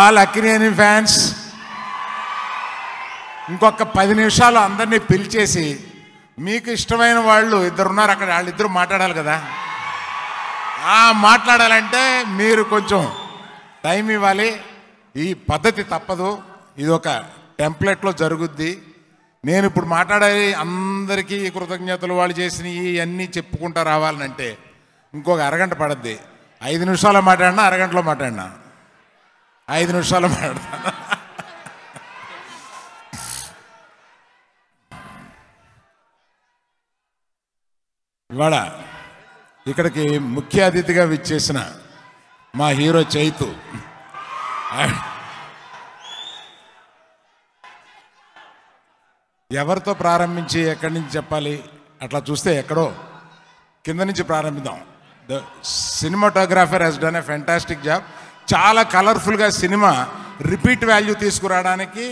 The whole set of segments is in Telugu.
ఆల్ అక్కినేని ఫ్యాన్స్ ఇంకొక పది నిమిషాలు అందరినీ పిలిచేసి మీకు ఇష్టమైన వాళ్ళు ఇద్దరున్నారు అక్కడ వాళ్ళిద్దరు మాట్లాడాలి కదా ఆ మాట్లాడాలంటే మీరు కొంచెం టైం ఇవ్వాలి ఈ పద్ధతి తప్పదు ఇది ఒక టెంప్లెట్లో జరుగుద్ది నేను ఇప్పుడు మాట్లాడాలి అందరికీ ఈ కృతజ్ఞతలు వాళ్ళు చేసినవి అన్నీ చెప్పుకుంటా రావాలంటే ఇంకొక అరగంట పడద్ది ఐదు నిమిషాలు మాట్లాడినా అరగంటలో మాట్లాడినా ఐదు నిమిషాలు మాట్లాడతాను ఇవాళ ఇక్కడికి ముఖ్య అతిథిగా విచ్చేసిన మా హీరో చైతు ఎవరితో ప్రారంభించి ఎక్కడి నుంచి చెప్పాలి అట్లా చూస్తే ఎక్కడో కింద నుంచి ప్రారంభిద్దాం the cinematographer he's done a fantastic job చాలా కలర్ఫుల్గా సినిమా రిపీట్ వాల్యూ తీసుకురావడానికి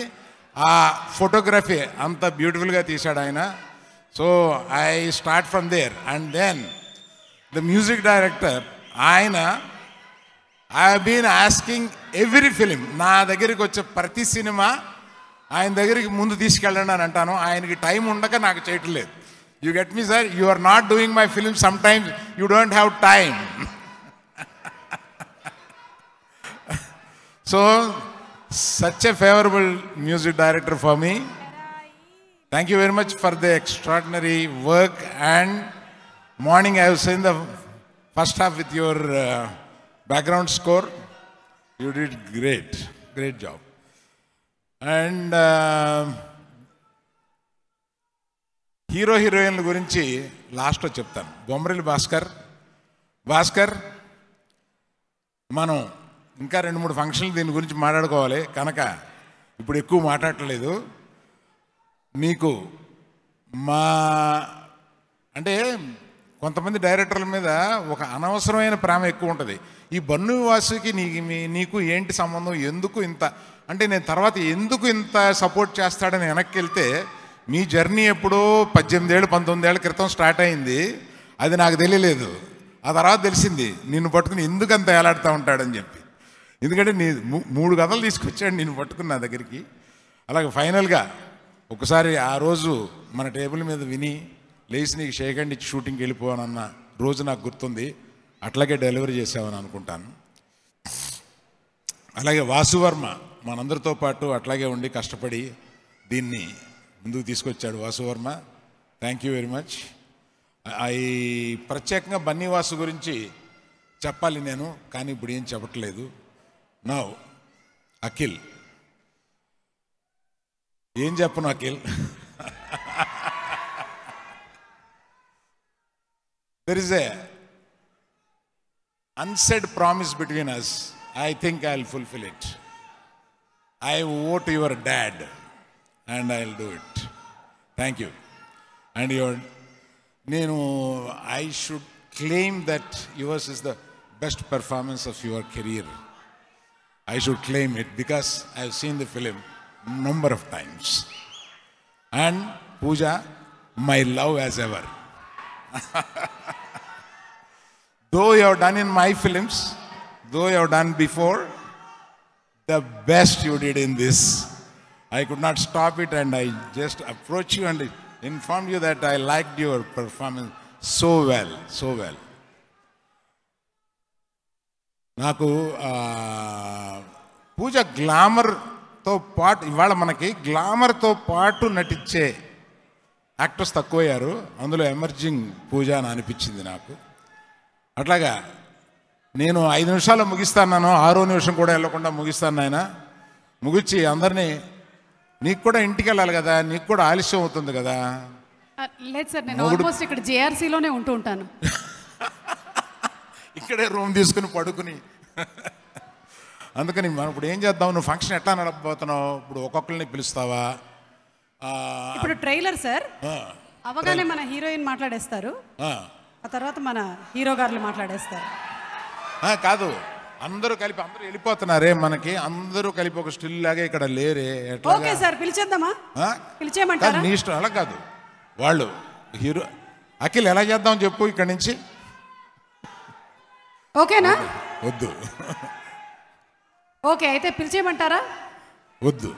ఆ ఫోటోగ్రఫీ అంత బ్యూటిఫుల్గా తీశాడు ఆయన so I start from there and then the music director ఆయన I been asking every film నా దగ్గరికి వచ్చే ప్రతి సినిమా ఆయన దగ్గరికి ముందు తీసుకెళ్ళండి అని అంటాను ఆయనకి టైం ఉండక నాకు చేయట్లేదు you get me sir you are not doing my film some times you don't have time so such a favourable music director for me thank you very much for the extraordinary work and morning I have seen the first half with your background score you did great great job and hero హీరోయిన్ల గురించి లాస్ట్లో చెప్తాను బొమ్మరిల్లి భాస్కర్ భాస్కర్ మనం ఇంకా రెండు మూడు ఫంక్షన్లు దీని గురించి మాట్లాడుకోవాలి కనుక ఇప్పుడు ఎక్కువ మాట్లాడలేదు మీకు మా అంటే కొంతమంది డైరెక్టర్ల మీద ఒక అనవసరమైన ప్రేమ ఎక్కువ ఉంటుంది ఈ బన్ను వాసుకి నీ నీకు ఏంటి సంబంధం ఎందుకు ఇంత అంటే నేను తర్వాత ఎందుకు ఇంత సపోర్ట్ చేస్తాడని వెనక్కి వెళ్తే మీ జర్నీ ఎప్పుడో పద్దెనిమిది ఏళ్ళు పంతొమ్మిది ఏళ్ళ క్రితం స్టార్ట్ అయింది అది నాకు తెలియలేదు ఆ తర్వాత తెలిసింది నిన్ను పట్టుకుని ఎందుకు అంత వేలాడుతూ ఉంటాడని చెప్పి ఎందుకంటే నీ మూడు కథలు తీసుకొచ్చాడు నేను పట్టుకున్న నా దగ్గరికి అలాగే ఫైనల్గా ఒకసారి ఆ రోజు మన టేబుల్ మీద విని లేచి నీకు షేఖండి షూటింగ్కి వెళ్ళిపోవాలన్న రోజు నాకు గుర్తుంది అట్లాగే డెలివరీ చేసామని అనుకుంటాను అలాగే వాసువర్మ మనందరితో పాటు అట్లాగే ఉండి కష్టపడి దీన్ని ముందుకు తీసుకొచ్చాడు Vasu Varma thank you very much ఈ ప్రత్యేకంగా బన్నీ వాసు గురించి చెప్పాలి నేను కానీ ఇప్పుడు ఏం చెప్పట్లేదు నౌ అఖిల్ ఏం చెప్పను Akhil there is a unsaid promise between us I think I will fulfil it I owe your dad and I will do it thank you and your నేను I should claim that yours is the best performance of your career I should claim it because I have seen the film number of times. And Pooja, my love as ever. though you have done in my films, though you have done before, the best you did in this. I could not stop it and I just approached you and informed you that I liked your performance so well, so well. నాకు uh, పూజ గ్లామర్తో పాటు ఇవాళ మనకి గ్లామర్తో పాటు నటించే యాక్టర్స్ తక్కువయ్యారు అందులో ఎమర్జింగ్ పూజ అని అనిపించింది నాకు అట్లాగా నేను ఐదు నిమిషాలు ముగిస్తాను ఆరో నిమిషం కూడా వెళ్ళకుండా ముగిస్తాను ఆయన ముగిచ్చి అందరినీ నీకు కూడా ఇంటికి వెళ్ళాలి కదా నీకు కూడా ఆలస్యం అవుతుంది కదా లేదు సార్ నేను ఆల్మోస్ట్ ఇక్కడ జేఆర్సీలోనే ఉంటూ ఉంటాను ఇక్కడే రూమ్ తీసుకుని పడుకుని అందుకని మనం ఇప్పుడు ఏం చేద్దాం నువ్వు ఫంక్షన్ ఎట్లా నడపబోతున్నావు ఇప్పుడు ఒక్కొక్కరిని పిలుస్తావా ఇప్పుడు ట్రైలర్ సార్ అవగానే మన హీరోయిన్ మాట్లాడేస్తారు ఆ తర్వాత మన హీరో గారు మాట్లాడేస్తారు కాదు అందరూ కలిపి అందరూ వెళ్ళిపోతున్నారే మనకి అందరూ కలిపి ఒక స్టిల్ లాగే ఇక్కడ లేరే ఓకే సార్ పిలిచేద్దామా పిలిచేయమంటారా నీ ఇష్టం అలా కాదు వాళ్ళు హీరో అఖిల్ ఎలా చేద్దాం చెప్పు ఇక్కడి నుంచి ఓకేనా వద్దు ఓకే అయితే పిలిచేయమంటారా వద్దు